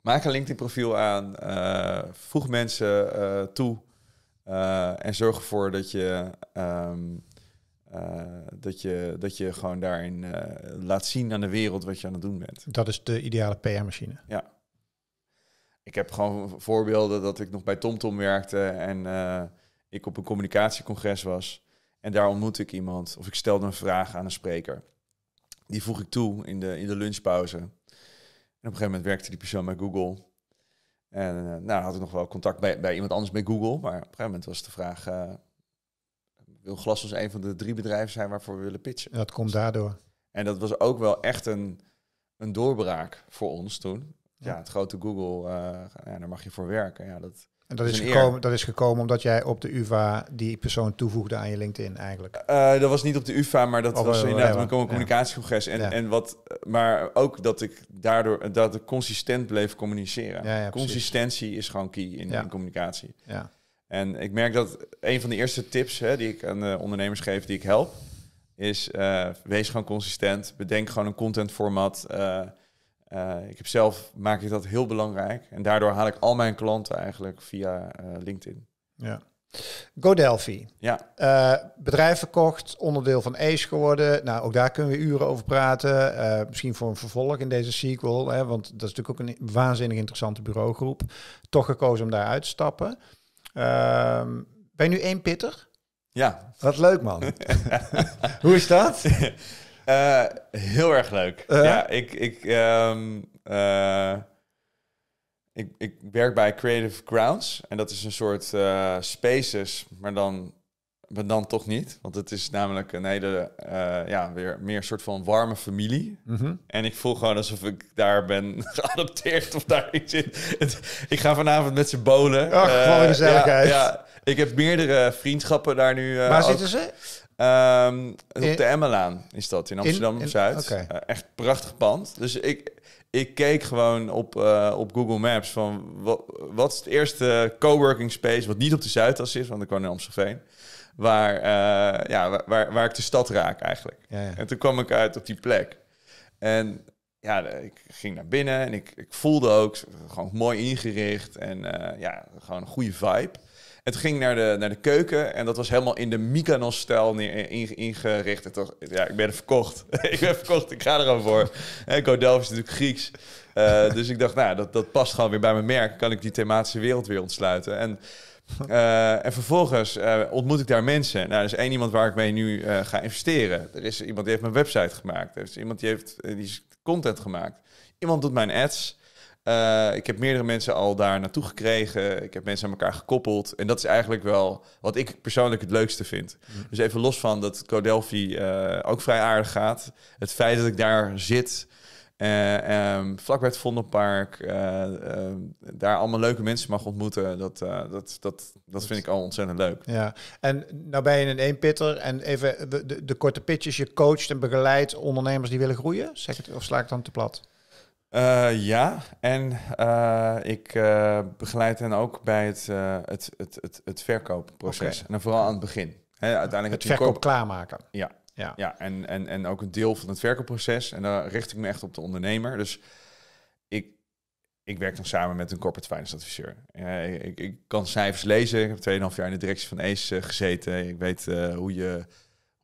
maak een LinkedIn-profiel aan, voeg mensen toe en zorg ervoor dat je, ehm, dat je, dat je gewoon daarin laat zien aan de wereld wat je aan het doen bent. Dat is de ideale PR-machine. Ja ik heb gewoon voorbeelden dat ik nog bij TomTom werkte en eh, ik op een communicatiecongres was. En daar ontmoette ik iemand of ik stelde een vraag aan een spreker. Die voeg ik toe in de, in de lunchpauze. En op een gegeven moment werkte die persoon bij Google. En uh, nou had ik nog wel contact bij, bij iemand anders bij Google. Maar op een gegeven moment was de vraag... Uh, wil ons een van de drie bedrijven zijn waarvoor we willen pitchen? Dat komt daardoor. En dat was ook wel echt een, een doorbraak voor ons toen ja, het grote Google, eh, ja, daar mag je voor werken. Ja, dat, en dat is, gekomen, dat is gekomen omdat jij op de UvA die persoon toevoegde aan je LinkedIn eigenlijk. Eh, dat was niet op de UvA, maar dat oh, was oh, oh, inderdaad een communicatiecongres. En, en wat, maar ook dat ik daardoor dat ik consistent bleef communiceren. Consistentie is gewoon key in, in communicatie. En ik merk dat een van de eerste tips hè, die ik aan de ondernemers geef die ik help, is eh, wees gewoon consistent. Bedenk gewoon een contentformat. Uh, eh, ik heb zelf, maak ik dat heel belangrijk. En daardoor haal ik al mijn klanten eigenlijk via eh, LinkedIn. Ja. GoDelphi. Ja. Eh, bedrijf verkocht, onderdeel van Ace geworden. Nou, ook daar kunnen we uren over praten. misschien voor een vervolg in deze sequel. Hè, want dat is natuurlijk ook een waanzinnig interessante bureaugroep. Toch gekozen om daar uit te stappen. Ehm, ben je nu één pitter? Ja. Wat leuk, man. Hoe is dat? Eh, heel erg leuk. Eh? Ja, ik, ik, ehm, eh, ik, ik werk bij Creative Grounds. En dat is een soort spaces, maar dan, maar dan toch niet. Want het is namelijk een hele, ja, weer meer soort van warme familie. Mhm. En ik voel gewoon alsof ik daar ben geadopteerd of daar iets in. ik ga vanavond met ze bolen. Ach, gewoon gezelligheid. Ja, ik heb meerdere vriendschappen daar nu. Waar zitten ze? Um, op de Emmelaan is dat, in Amsterdam-Zuid. Eh, echt prachtig pand. Dus ik, ik keek gewoon op, eh, op Google Maps van... Wat, is het eerste coworking space wat niet op de Zuidas is... want ik woon in Amstelveen. Waar, eh, ja, waar, waar, ik de stad raak eigenlijk. En toen kwam ik uit op die plek. En ja, ik ging naar binnen en ik, ik voelde ook... gewoon mooi ingericht en ja, gewoon een goede vibe... Het ging naar de, naar de keuken en dat was helemaal in de Mykonos-stijl ingericht. ja, ik ben verkocht. ik ben verkocht, ik ga er gewoon voor. En Kodelf is natuurlijk Grieks. Uh, dus ik dacht, nou, dat, dat past gewoon weer bij mijn merk. Kan ik die thematische wereld weer ontsluiten. En, uh, en vervolgens uh, ontmoet ik daar mensen. Nou, er is één iemand waar ik mee nu ga investeren. Er is iemand die heeft mijn website gemaakt. Er is iemand die heeft die content gemaakt. Iemand doet mijn ads. Eh, ik heb meerdere mensen al daar naartoe gekregen. Ik heb mensen aan elkaar gekoppeld. En dat is eigenlijk wel wat ik persoonlijk het leukste vind. Mhm. Dus even los van dat Codelphi eh, ook vrij aardig gaat. Het feit dat ik daar zit, uh, eh, um, ehm, vlakbij het Vondelpark, ehm, daar allemaal leuke mensen mag ontmoeten. Dat, dat, dat, dat vind ik al ontzettend leuk. Ja, en nou ben je een pitter En even de, de, korte pitches, je coacht en begeleidt ondernemers die willen groeien. Zeg het, of sla ik dan te plat? Eh, ja, en eh, ik eh, begeleid hen ook bij het, het, het, het, het verkoopproces. En dan vooral aan het begin. He, uiteindelijk het verkoop klaarmaken. Ja, ja. ja en, en, en ook een deel van het verkoopproces. En daar richt ik me echt op de ondernemer. Dus ik, ik werk dan samen met een corporate finance adviseur. ik, ik kan cijfers lezen. Ik heb 2,5 jaar in de directie van ACE gezeten. Ik weet hoe je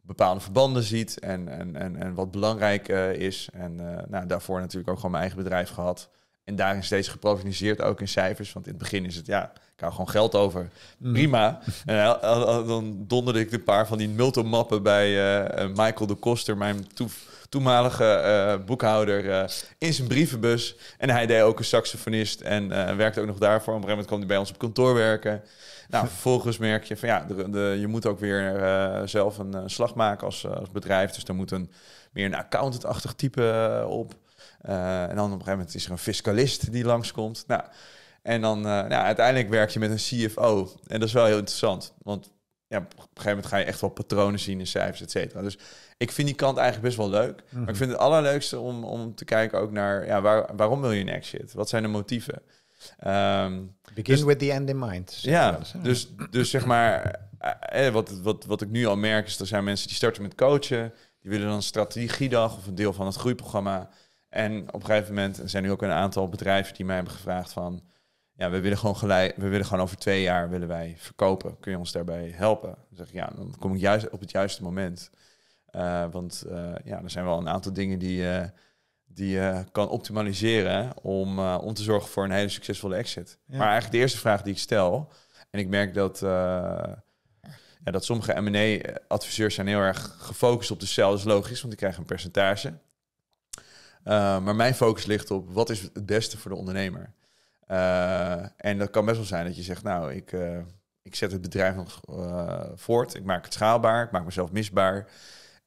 bepaalde verbanden ziet en, en, en, en wat belangrijk eh, is. En eh, nou, daarvoor natuurlijk ook gewoon mijn eigen bedrijf gehad. En daarin steeds geprofessionaliseerd ook in cijfers. Want in het begin is het, ja, ik hou gewoon geld over. Mm. Prima. En eh, dan donderde ik een paar van die multomappen bij Michael de Koster, mijn toef toenmalige eh, boekhouder eh, in zijn brievenbus. En hij deed ook een saxofonist en eh, werkte ook nog daarvoor. Op een gegeven moment kwam hij bij ons op kantoor werken. Nou, vervolgens merk je van ja, de, je moet ook weer zelf een slag maken als, als bedrijf. Dus dan moet een meer een accountant-achtig type op. en dan op een gegeven moment is er een fiscalist die langskomt. Nou, en dan nou, uiteindelijk werk je met een CFO. En dat is wel heel interessant. Want ja, op een gegeven moment ga je echt wel patronen zien in cijfers, et cetera. Dus ik vind die kant eigenlijk best wel leuk. Maar ik mhm. vind het allerleukste om, om te kijken ook naar ja, waar, waarom wil je een exit? Wat zijn de motieven? Um, Begin dus- with the end in mind. Ja, dus, dus zeg maar, eh, eh, wat, wat, wat ik nu al merk is, er zijn mensen die starten met coachen. Die willen dan een strategiedag of een deel van het groeiprogramma. En op een gegeven moment er zijn nu ook een aantal bedrijven die mij hebben gevraagd van... Ja, we willen gewoon, gelijk, we willen gewoon over twee jaar willen wij verkopen. Kun je ons daarbij helpen? Dan zeg ik, ja, dan kom ik juist op het juiste moment. Eh, want eh, ja, er zijn wel een aantal dingen die, eh, die je kan optimaliseren om, om te zorgen voor een hele succesvolle exit. Maar eigenlijk de eerste vraag die ik stel, en ik merk dat, ja, dat sommige M&A-adviseurs zijn heel erg gefocust op de cel, dat is logisch, want die krijgen een percentage. maar mijn focus ligt op wat is het beste voor de ondernemer. en dat kan best wel zijn dat je zegt, nou, ik, ik zet het bedrijf nog voort, ik maak het schaalbaar, ik maak mezelf misbaar.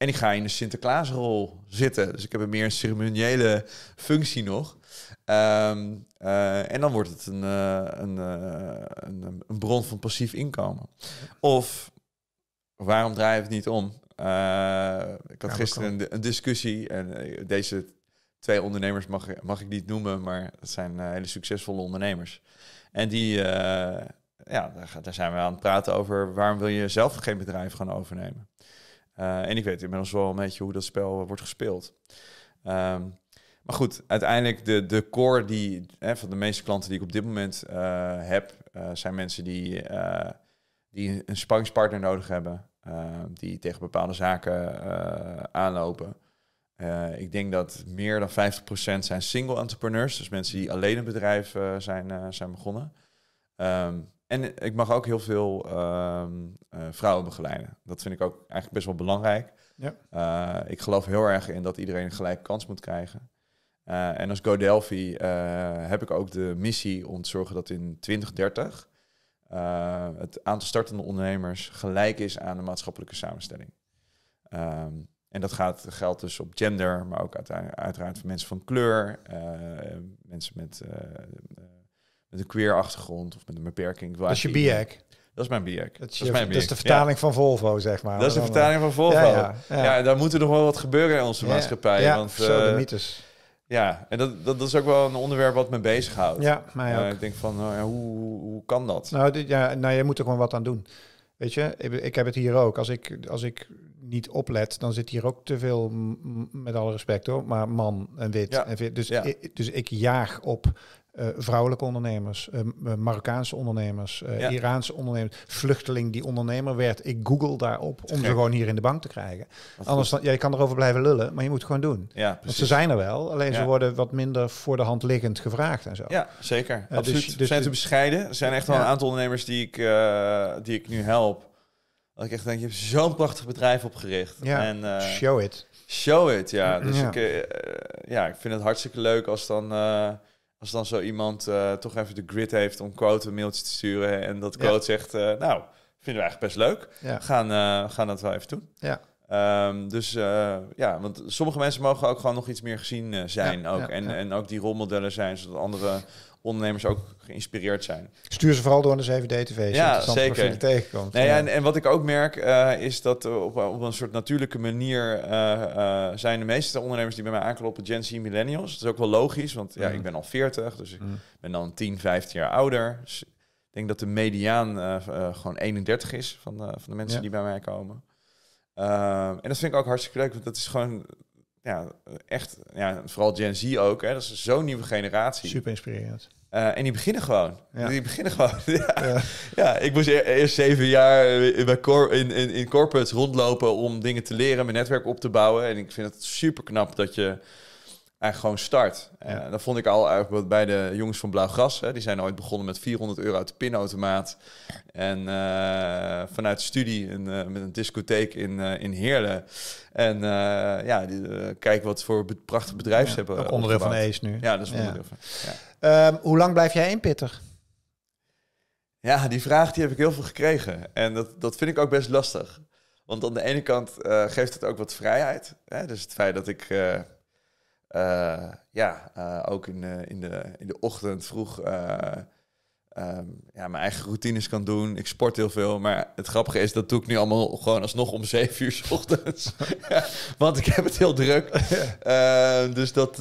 En ik ga in de Sinterklaasrol zitten. Dus ik heb een meer ceremoniële functie nog. Ehm, eh, en dan wordt het een, eh, eh, een, een, een, bron van passief inkomen. Of waarom draai je het niet om? ik had gisteren een, discussie en deze twee ondernemers mag, mag ik niet noemen, maar het zijn hele succesvolle ondernemers. En die, ja, daar, daar zijn we aan het praten over waarom wil je zelf geen bedrijf gaan overnemen? Eh, en ik weet inmiddels wel een beetje hoe dat spel wordt gespeeld. Ehm, maar goed, uiteindelijk de, de core die, hè, van de meeste klanten die ik op dit moment eh, heb, eh, zijn mensen die, die een spanningspartner nodig hebben, die tegen bepaalde zaken aanlopen. ik denk dat meer dan 50% zijn single entrepreneurs, dus mensen die alleen een bedrijf zijn, zijn begonnen. Ehm, en ik mag ook heel veel ehm, eh, vrouwen begeleiden. Dat vind ik ook eigenlijk best wel belangrijk. Ja. Eh, ik geloof heel erg in dat iedereen een gelijke kans moet krijgen. Eh, en als GoDelphi heb ik ook de missie om te zorgen dat in 2030 het aantal startende ondernemers gelijk is aan de maatschappelijke samenstelling. Ehm, en dat gaat, geldt dus op gender, maar ook uiteraard voor mensen van kleur, mensen met met een queer achtergrond of met een beperking. Dat is je BIAC. E dat is mijn BIAC. E dat is, dat is, dat is de e vertaling van Volvo, zeg maar. Dat is de vertaling van Volvo. Ja, daar moet er nog wel wat gebeuren in onze maatschappij. Ja, want, zo de eh, mythes. Ja, en dat, dat, is ook wel een onderwerp wat me bezighoudt. Ja, mij ook. ik denk van, nou hoe, hoe kan dat? Nou, dit, ja, nou, je moet er gewoon wat aan doen. Weet je, ik, heb het hier ook. Als ik, als ik niet oplet, dan zit hier ook te veel, met alle respect hoor, maar man en wit. Ja. En Dus, ja. ik, dus ik jaag op eh, vrouwelijke ondernemers, eh, eh, Marokkaanse ondernemers, Iraanse ondernemers, vluchteling die ondernemer werd. Ik google daarop om ze gewoon hier in de bank te krijgen. Anders dan, ja, je kan erover blijven lullen, maar je moet het gewoon doen. Ja, ze zijn er wel, alleen ze worden wat minder voor de hand liggend gevraagd en zo. Ja, zeker. Absoluut. Dus, dus, zijn te bescheiden. Er zijn echt wel een aantal ondernemers die ik, die ik nu help. Dat ik echt denk, je hebt zo'n prachtig bedrijf opgericht. Ja, show it. Show it, ja. Mm, dus Ik, ja, ik vind het hartstikke leuk als dan als dan zo iemand eh, toch even de grid heeft om quote een mailtje te sturen en dat quote zegt, eh, nou, vinden we eigenlijk best leuk, gaan, eh, gaan dat wel even doen. Ja. Ehm, dus ja, want sommige mensen mogen ook gewoon nog iets meer gezien zijn ook. En, en ook die rolmodellen zijn, zodat andere ondernemers ook geïnspireerd zijn. Stuur ze vooral door naar 7D-TV. Ja, zeker. Je tegenkomt. Nee, En, en wat ik ook merk eh, is dat op, op een soort natuurlijke manier eh, eh, zijn de meeste ondernemers die bij mij aankloppen Gen Z millennials. Dat is ook wel logisch, want ja, mm. ik ben al 40, dus ik mm. ben dan 10, 15 jaar ouder. Dus ik denk dat de mediaan gewoon 31 is van de, van de mensen die bij mij komen. Ehm, en dat vind ik ook hartstikke leuk, want dat is gewoon ja, eh, echt, ja, vooral Gen Z ook, hè, dat is zo'n nieuwe generatie. Super inspirerend. Eh, en die beginnen gewoon. Ja. Die beginnen gewoon. ja. Ja. ik moest eerst zeven jaar eh, in, in, in corporates rondlopen om dingen te leren, mijn netwerk op te bouwen. En ik vind het super knap dat je eigenlijk gewoon start. Eh, ja. Uh, dat vond ik al eigenlijk bij de jongens van Blauw Gras. die zijn ooit begonnen met 400 euro uit de pinautomaat. En uh, vanuit studie in, eh, met een discotheek in, in Heerlen. En ja, die, kijk wat voor be prachtig bedrijf ze hebben. onderdeel van Ace nu. Ja, dat is onderdeel ja. Ehm, hoe lang blijf jij in Pitter? Ja, die vraag die heb ik heel veel gekregen. En dat, dat vind ik ook best lastig. Want aan de ene kant geeft het ook wat vrijheid. Hè? Dus het feit dat ik eh, ja, eh, ook in, eh, in, de, in de ochtend vroeg um, ja, mijn eigen routines kan doen. Ik sport heel veel. Maar het grappige is, dat doe ik nu allemaal gewoon alsnog om zeven uur s ochtends. want ik heb het heel druk. Ehm, dus dat,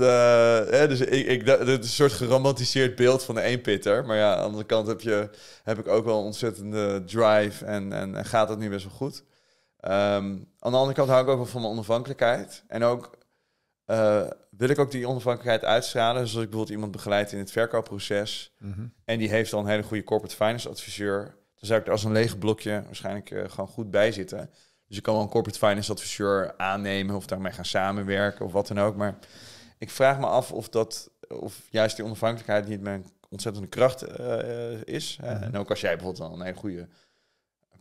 dus ik, ik, dat, is een soort geromantiseerd beeld van de eenpitter. Maar ja, aan de andere kant heb, je, heb ik ook wel een ontzettende drive en, en, gaat dat nu best wel goed. Ehm, aan de andere kant hou ik ook wel van mijn onafhankelijkheid. En ook eh, wil ik ook die onafhankelijkheid uitstralen. Dus als ik bijvoorbeeld iemand begeleid in het verkoopproces mhm. en die heeft al een hele goede corporate finance adviseur, dan zou ik er als een leeg blokje waarschijnlijk eh, gewoon goed bij zitten. Dus ik kan wel een corporate finance adviseur aannemen of daarmee gaan samenwerken of wat dan ook. Maar ik vraag me af of dat, of juist die onafhankelijkheid niet mijn ontzettende kracht eh, is. Mhm. En ook als jij bijvoorbeeld dan een hele goede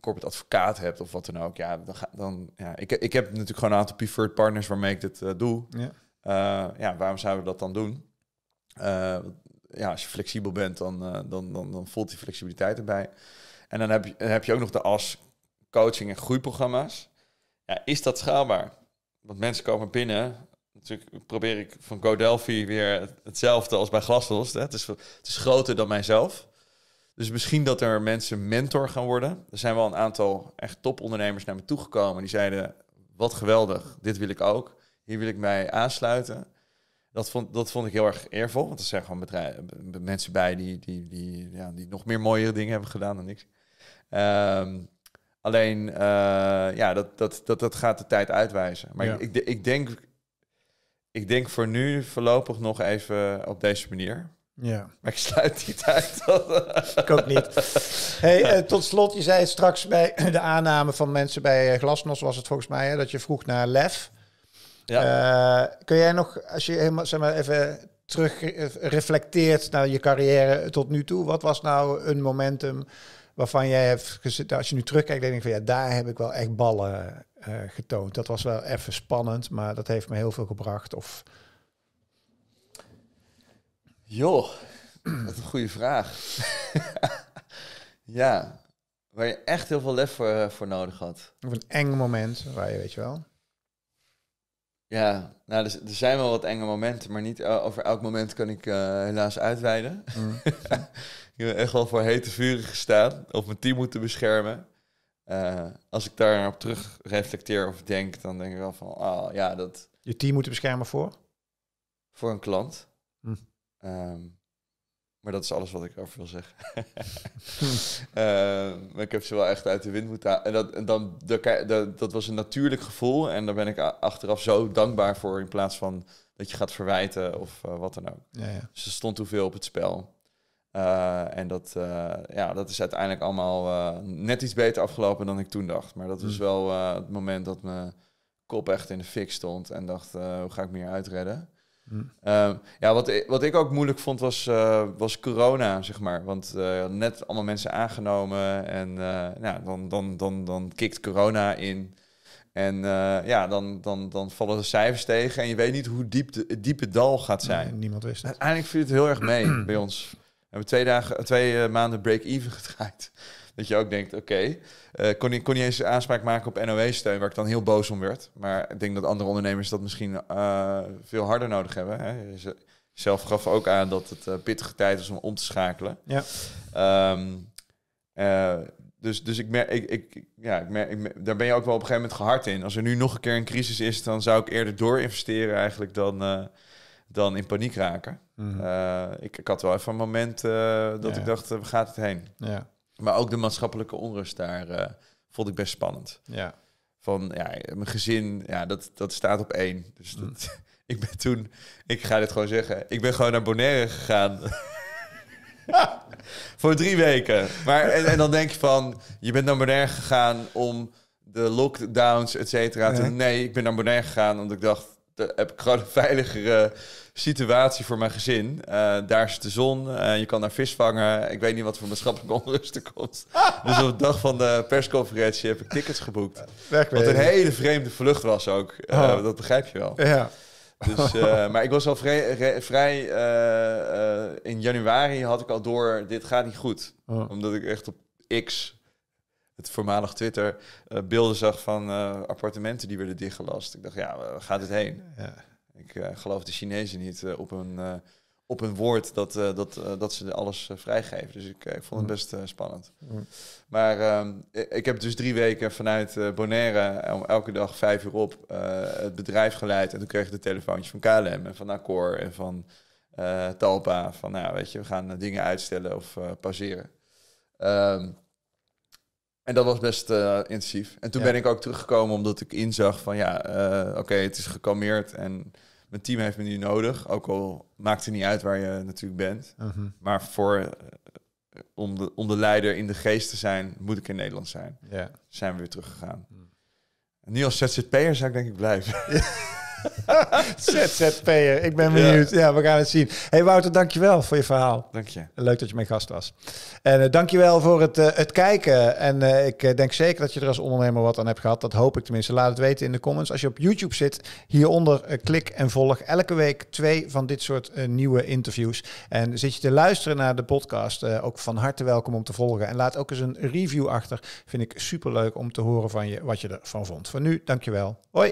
corporate advocaat hebt of wat dan ook, ja, dan, dan ja, ik, ik heb natuurlijk gewoon een aantal preferred partners waarmee ik dit eh, doe. Ja. Eh, ja, waarom zouden we dat dan doen? Eh, ja, als je flexibel bent, dan, dan, dan, dan voelt die flexibiliteit erbij. En dan heb je, heb je ook nog de as coaching en groeiprogramma's. Ja, is dat schaalbaar? Want mensen komen binnen. Natuurlijk probeer ik van GoDelphi weer hetzelfde als bij Glasnost. Het, is, het is groter dan mijzelf. Dus misschien dat er mensen mentor gaan worden. Er zijn wel een aantal echt topondernemers naar me toegekomen. Die zeiden, wat geweldig, dit wil ik ook. Hier wil ik mij aansluiten. Dat vond, dat vond ik heel erg eervol. Want er zijn gewoon bedrijven, mensen bij die, die, die, ja, die nog meer mooiere dingen hebben gedaan dan ik. Ehm, alleen, eh, ja, dat, dat, dat, dat gaat de tijd uitwijzen. Maar ik, ik, denk, ik denk voor nu voorlopig nog even op deze manier. Ja. Maar ik sluit die uit. ik ook niet. Hey, eh, tot slot, je zei straks bij de aanname van mensen bij eh, Glasnos was het volgens mij hè, dat je vroeg naar lef. Ja. Eh, kun jij nog, als je helemaal zeg maar, even terug reflecteert naar je carrière tot nu toe, wat was nou een momentum waarvan jij hebt gezeten, als je nu terugkijkt, denk ik van ja, daar heb ik wel echt ballen getoond. Dat was wel even spannend, maar dat heeft me heel veel gebracht. Of Joh, wat een goede vraag. ja, waar je echt heel veel lef eh, voor, nodig had. Of een eng moment waar je, weet je wel. Ja, nou, dus, er, zijn wel wat enge momenten, maar niet eh, over elk moment kan ik eh, helaas uitweiden. Mm. ik heb echt wel voor hete vuren gestaan of mijn team moeten beschermen. als ik daarop terug reflecteer of denk, dan denk ik wel van, oh, ja, dat... Je team moeten beschermen voor? Voor een klant. Mm. Ehm, maar dat is alles wat ik erover wil zeggen. Ehm, maar ik heb ze wel echt uit de wind moeten halen. En, dat, en dan, de, dat was een natuurlijk gevoel. En daar ben ik achteraf zo dankbaar voor. In plaats van dat je gaat verwijten of eh, wat dan ook. Ja, ja. er stond hoeveel op het spel. Eh, en dat, eh, ja, dat is uiteindelijk allemaal net iets beter afgelopen dan ik toen dacht. Maar dat was mm. wel het moment dat mijn kop echt in de fik stond. En dacht, hoe ga ik me hier uitredden? Ehm, ja, wat, wat ik ook moeilijk vond was, eh, was corona, zeg maar. Want eh, net allemaal mensen aangenomen en eh, nou dan, dan, dan, dan kikt corona in. En ja, dan, dan, dan vallen de cijfers tegen en je weet niet hoe diep het diepe dal gaat zijn. niemand wist het. Uiteindelijk viel het heel erg mee bij ons. We hebben twee, dagen, twee maanden break-even gedraaid. Dat je ook denkt, oké, eh, kon, ik, kon niet eens aanspraak maken op NOE steun waar ik dan heel boos om werd. Maar ik denk dat andere ondernemers dat misschien eh, veel harder nodig hebben. Hè? zelf gaf ook aan dat het eh, pittige tijd is om om te schakelen. Ja. Ehm, dus dus ik merk, ik, ik, ja, ik, merk, daar ben je ook wel op een gegeven moment gehard in. Als er nu nog een keer een crisis is, dan zou ik eerder doorinvesteren eigenlijk dan, dan in paniek raken. Mhm. ik, ik had wel even een moment dat ik dacht, we gaat het heen? Ja. Maar ook de maatschappelijke onrust daar eh, vond ik best spannend. Ja. Van ja, mijn gezin, ja, dat, dat staat op één. Dus mhm. dat, ik ben toen, ik ga dit gewoon zeggen, ik ben gewoon naar Bonaire gegaan. Voor drie weken. Maar, en, dan denk je van, je bent naar Bonaire gegaan om de lockdowns, et cetera. Nee. ik ben naar Bonaire gegaan omdat ik dacht, daar heb ik gewoon een veiligere situatie voor mijn gezin. Eh, daar is de zon, eh, je kan daar vis vangen. Ik weet niet wat voor maatschappelijke onrust er komt. dus op de dag van de persconferentie heb ik tickets geboekt. Wat een hele vreemde vlucht was ook. Eh, oh. Dat begrijp je wel. Ja. Dus, maar ik was al vrij... in januari had ik al door, dit gaat niet goed. Oh. Omdat ik echt op X het voormalig Twitter beelden zag van appartementen die werden dichtgelast. Ik dacht, ja, waar gaat het heen? Ja. Ik eh, geloof de Chinezen niet eh, op, hun, eh, op hun woord dat, dat, dat ze alles vrijgeven. Dus ik, ik vond het mm. best spannend. Mm. Maar ehm, ik heb dus drie weken vanuit Bonaire om elke dag vijf uur op het bedrijf geleid. En toen kreeg ik de telefoontjes van KLM en van Accor en van Talpa. Van nou weet je, we gaan dingen uitstellen of pauzeren. Ehm, en dat was best intensief. En toen ben ik ook teruggekomen omdat ik inzag van ja, oké, het is gekalmeerd en mijn team heeft me nu nodig. Ook al maakt het niet uit waar je natuurlijk bent. Mhm. Maar voor, eh, om, de, om de leider in de geest te zijn, moet ik in Nederland zijn. Ja. Zijn we weer teruggegaan. gegaan. Mhm. Nu als ZZP'er zou ik denk ik blijven. ZZP'er, ik ben benieuwd. Ja. we gaan het zien. hey Wouter, dankjewel voor je verhaal. Dank je. Leuk dat je mijn gast was. En je uh, dankjewel voor het, eh, het kijken. En eh, ik eh, denk zeker dat je er als ondernemer wat aan hebt gehad. Dat hoop ik tenminste. Laat het weten in de comments. Als je op YouTube zit, hieronder klik en volg. Elke week twee van dit soort nieuwe interviews. En zit je te luisteren naar de podcast, ook van harte welkom om te volgen. En laat ook eens een review achter. Vind ik superleuk om te horen van je wat je ervan vond. Voor nu, dankjewel. Hoi.